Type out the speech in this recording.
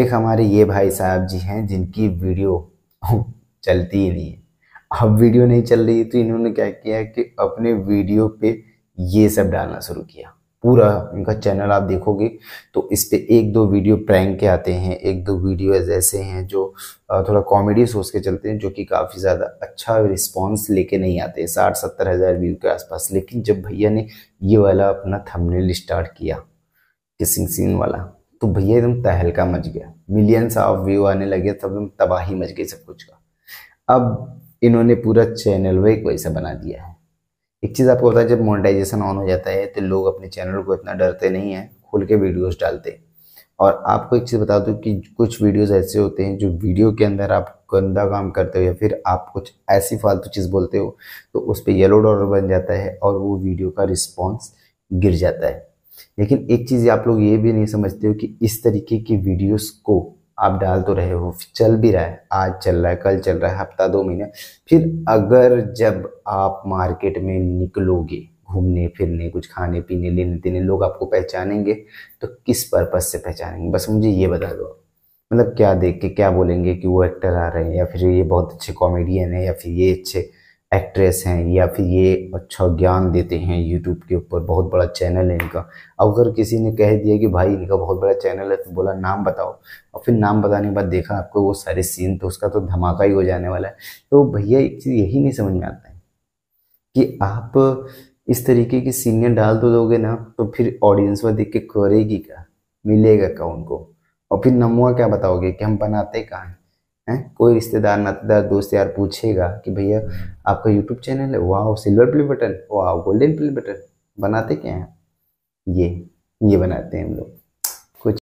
एक हमारे ये भाई साहब जी हैं जिनकी वीडियो चलती ही नहीं है अब वीडियो नहीं चल रही तो इन्होंने क्या किया कि अपने वीडियो पे ये सब डालना शुरू किया पूरा उनका चैनल आप देखोगे तो इस पर एक दो वीडियो प्रैंक के आते हैं एक दो वीडियो ऐसे हैं जो थोड़ा कॉमेडी सोच के चलते हैं जो कि काफ़ी ज़्यादा अच्छा रिस्पॉन्स लेके नहीं आते साठ सत्तर हज़ार व्यू के आसपास लेकिन जब भैया ने ये वाला अपना थंबनेल स्टार्ट किया किसिंग सीन वाला तो भैया एकदम तहलका मच गया मिलियंस ऑफ व्यू आने लगे तब एकदम तबाही मच गई सब कुछ का अब इन्होंने पूरा चैनल वो एक वैसा बना दिया है एक चीज़ आपको पता है जब मोनेटाइजेशन ऑन हो जाता है तो लोग अपने चैनल को इतना डरते नहीं हैं खोल के वीडियोज डालते हैं और आपको एक चीज़ बता दूँ कि कुछ वीडियोस ऐसे होते हैं जो वीडियो के अंदर आप गंदा काम करते हो या फिर आप कुछ ऐसी फालतू चीज़ बोलते हो तो उस पर येलो डॉलर बन जाता है और वो वीडियो का रिस्पॉन्स गिर जाता है लेकिन एक चीज़ आप लोग ये भी नहीं समझते हो कि इस तरीके की वीडियोस को आप डाल तो रहे हो चल भी रहा है आज चल रहा है कल चल रहा है हफ्ता दो महीना फिर अगर जब आप मार्केट में निकलोगे घूमने फिरने कुछ खाने पीने लेने देने लोग आपको पहचानेंगे तो किस पर्पज़ से पहचानेंगे बस मुझे ये बता दो मतलब क्या देख के क्या बोलेंगे कि वो एक्टर आ रहे हैं या फिर ये बहुत अच्छे कॉमेडियन है या फिर ये अच्छे एक्ट्रेस हैं या फिर ये अच्छा ज्ञान देते हैं यूट्यूब के ऊपर बहुत बड़ा चैनल है इनका अब अगर किसी ने कह दिया कि भाई इनका बहुत बड़ा चैनल है तो बोला नाम बताओ और फिर नाम बताने के बाद देखा आपको वो सारे सीन तो उसका तो धमाका ही हो जाने वाला है तो भैया एक चीज़ यही नहीं समझ में आता है कि आप इस तरीके की सीनियर डाल तो दोगे ना तो फिर ऑडियंस में देख के करेगी क्या मिलेगा क्या उनको और फिर नमुआ क्या बताओगे कि हम बनाते कहाँ हैं हैं कोई रिश्तेदार नातेदार दोस्त यार पूछेगा कि भैया आपका यूट्यूब चैनल है वाह सिल्वर प्ले बटन वाह गोल्डन प्ले बटन बनाते क्या हैं ये ये बनाते हैं हम लोग